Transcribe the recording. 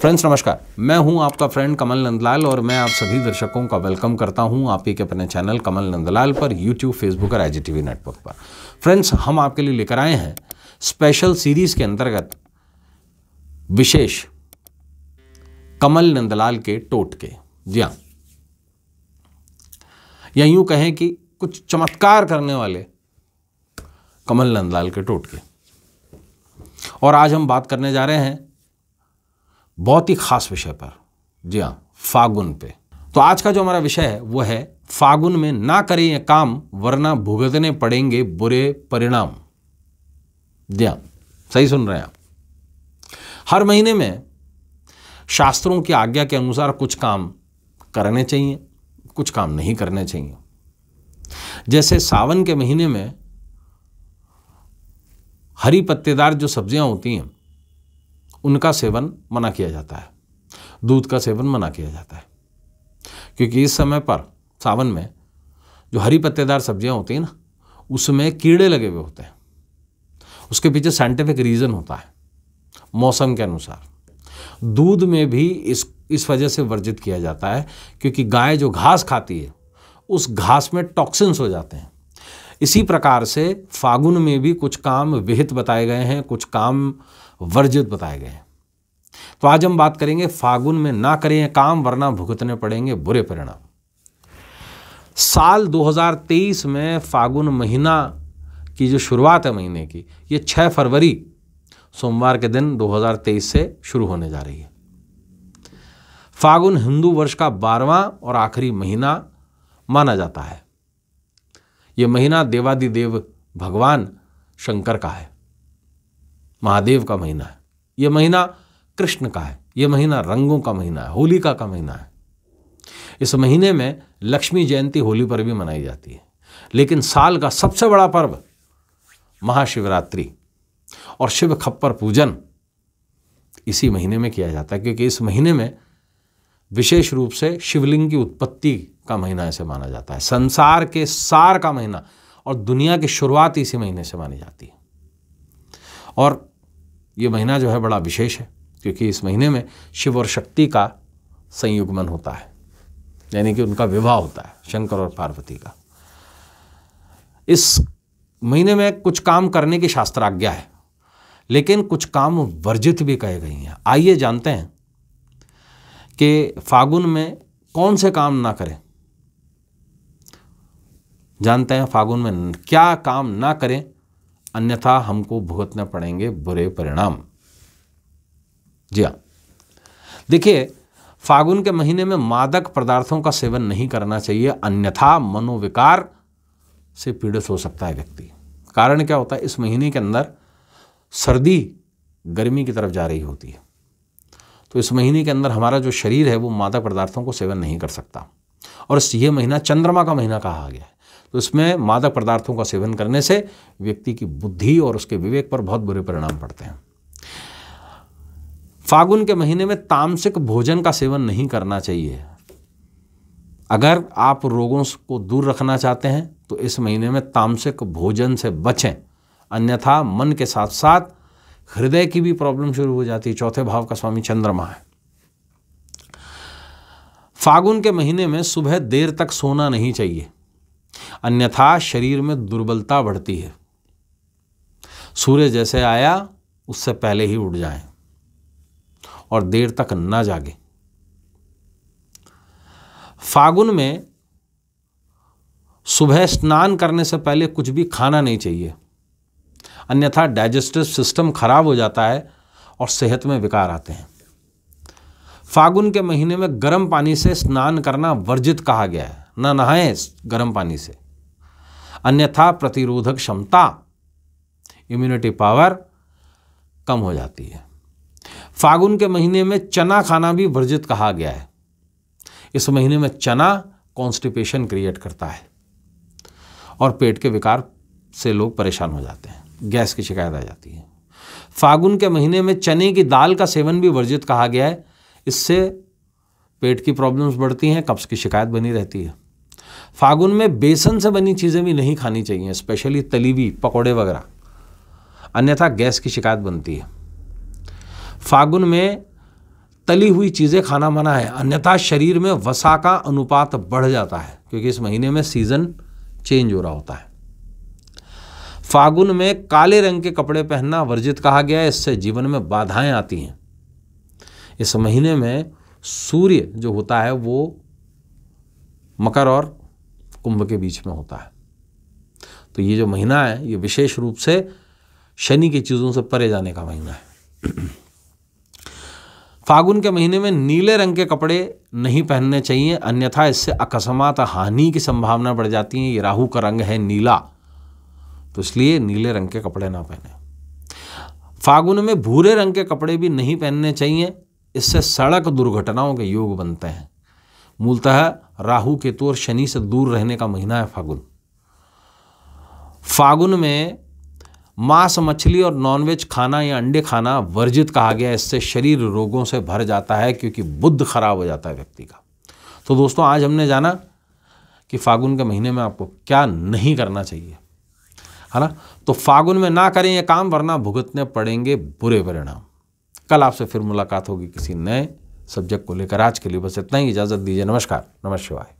friends नमस्कार मैं हूं आपका फ्रेंड कमल नंदलाल और मैं आप सभी दर्शकों का वेलकम करता हूं आप ही के अपने चैनल कमल नंदलाल पर यूट्यूब फेसबुक और आईजीटीवी नेटवर्क पर फ्रेंड्स हम आपके लिए लेकर आए हैं स्पेशल सीरीज के अंतर्गत विशेष कमल नंदलाल के टोटके जी हाँ या यूं कहें कि कुछ चमत्कार करने वाले कमल नंदलाल के टोटके और आज हम बात करने जा रहे हैं बहुत ही खास विषय पर जी हाँ फागुन पे तो आज का जो हमारा विषय है वो है फागुन में ना करें ये काम वरना भुगतने पड़ेंगे बुरे परिणाम जी हाँ सही सुन रहे हैं आप हर महीने में शास्त्रों की आज्ञा के अनुसार कुछ काम करने चाहिए कुछ काम नहीं करने चाहिए जैसे सावन के महीने में हरी पत्तेदार जो सब्जियां होती हैं उनका सेवन मना किया जाता है दूध का सेवन मना किया जाता है क्योंकि इस समय पर सावन में जो हरी पत्तेदार सब्जियां होती हैं ना उसमें कीड़े लगे हुए होते हैं उसके पीछे साइंटिफिक रीज़न होता है मौसम के अनुसार दूध में भी इस इस वजह से वर्जित किया जाता है क्योंकि गाय जो घास खाती है उस घास में टॉक्सिन्स हो जाते हैं इसी प्रकार से फागुन में भी कुछ काम विहित बताए गए हैं कुछ काम वर्जित बताए गए हैं तो आज हम बात करेंगे फागुन में ना करें काम वरना भुगतने पड़ेंगे बुरे परिणाम साल 2023 में फागुन महीना की जो शुरुआत है महीने की ये 6 फरवरी सोमवार के दिन 2023 से शुरू होने जा रही है फागुन हिंदू वर्ष का बारवां और आखिरी महीना माना जाता है ये महीना देवादिदेव भगवान शंकर का है महादेव का महीना है ये महीना कृष्ण का है ये महीना रंगों का महीना है होलिका का महीना है इस महीने में लक्ष्मी जयंती होली पर भी मनाई जाती है लेकिन साल का सबसे बड़ा पर्व महाशिवरात्रि और शिव खप्पर पूजन इसी महीने में किया जाता है क्योंकि इस महीने में विशेष रूप से शिवलिंग की उत्पत्ति का महीना ऐसे माना जाता है संसार के सार का महीना और दुनिया की शुरुआत इसी महीने से मानी जाती है और ये महीना जो है बड़ा विशेष है क्योंकि इस महीने में शिव और शक्ति का संयुग्मन होता है यानी कि उनका विवाह होता है शंकर और पार्वती का इस महीने में कुछ काम करने की शास्त्राज्ञा है लेकिन कुछ काम वर्जित भी कहे गई हैं आइए जानते हैं कि फागुन में कौन से काम ना करें जानते हैं फागुन में क्या काम ना करें अन्यथा हमको भुगतने पड़ेंगे बुरे परिणाम जी हाँ देखिए फागुन के महीने में मादक पदार्थों का सेवन नहीं करना चाहिए अन्यथा मनोविकार से पीड़ित हो सकता है व्यक्ति कारण क्या होता है इस महीने के अंदर सर्दी गर्मी की तरफ जा रही होती है तो इस महीने के अंदर हमारा जो शरीर है वो मादक पदार्थों को सेवन नहीं कर सकता और यह महीना चंद्रमा का महीना कहा गया है तो इसमें मादक पदार्थों का सेवन करने से व्यक्ति की बुद्धि और उसके विवेक पर बहुत बुरे परिणाम पड़ते हैं फागुन के महीने में तामसिक भोजन का सेवन नहीं करना चाहिए अगर आप रोगों को दूर रखना चाहते हैं तो इस महीने में तामसिक भोजन से बचें अन्यथा मन के साथ साथ हृदय की भी प्रॉब्लम शुरू हो जाती है चौथे भाव का स्वामी चंद्रमा है फागुन के महीने में सुबह देर तक सोना नहीं चाहिए अन्यथा शरीर में दुर्बलता बढ़ती है सूर्य जैसे आया उससे पहले ही उठ जाए और देर तक ना जागे फागुन में सुबह स्नान करने से पहले कुछ भी खाना नहीं चाहिए अन्यथा डाइजेस्टिव सिस्टम खराब हो जाता है और सेहत में विकार आते हैं फागुन के महीने में गर्म पानी से स्नान करना वर्जित कहा गया है न नहाएं गर्म पानी से अन्यथा प्रतिरोधक क्षमता इम्यूनिटी पावर कम हो जाती है फागुन के महीने में चना खाना भी वर्जित कहा गया है इस महीने में चना कॉन्स्टिपेशन क्रिएट करता है और पेट के विकार से लोग परेशान हो जाते हैं गैस की शिकायत आ जाती है फागुन के महीने में चने की दाल का सेवन भी वर्जित कहा गया है इससे पेट की प्रॉब्लम्स बढ़ती हैं कब्ज़ की शिकायत बनी रहती है फागुन में बेसन से बनी चीज़ें भी नहीं खानी चाहिए स्पेशली तलीवी पकौड़े वगैरह अन्यथा गैस की शिकायत बनती है फागुन में तली हुई चीज़ें खाना मना है अन्यथा शरीर में वसा का अनुपात बढ़ जाता है क्योंकि इस महीने में सीज़न चेंज हो रहा होता है फागुन में काले रंग के कपड़े पहनना वर्जित कहा गया है इससे जीवन में बाधाएं आती हैं इस महीने में सूर्य जो होता है वो मकर और कुंभ के बीच में होता है तो ये जो महीना है ये विशेष रूप से शनि की चीज़ों से परे जाने का महीना है फागुन के महीने में नीले रंग के कपड़े नहीं पहनने चाहिए अन्यथा इससे अकस्मात हानि की संभावना बढ़ जाती है ये राहु का रंग है नीला तो इसलिए नीले रंग के कपड़े ना पहने फागुन में भूरे रंग के कपड़े भी नहीं पहनने चाहिए इससे सड़क दुर्घटनाओं के योग बनते हैं मूलतः राहु केतु और शनि से दूर रहने का महीना है फागुन फागुन में मांस मछली और नॉनवेज खाना या अंडे खाना वर्जित कहा गया इससे शरीर रोगों से भर जाता है क्योंकि बुद्ध खराब हो जाता है व्यक्ति का तो दोस्तों आज हमने जाना कि फागुन के महीने में आपको क्या नहीं करना चाहिए है ना तो फागुन में ना करें ये काम वरना भुगतने पड़ेंगे बुरे परिणाम कल आपसे फिर मुलाकात होगी किसी नए सब्जेक्ट को लेकर आज के लिए बस इतना ही इजाज़त दीजिए नमस्कार नमस्कार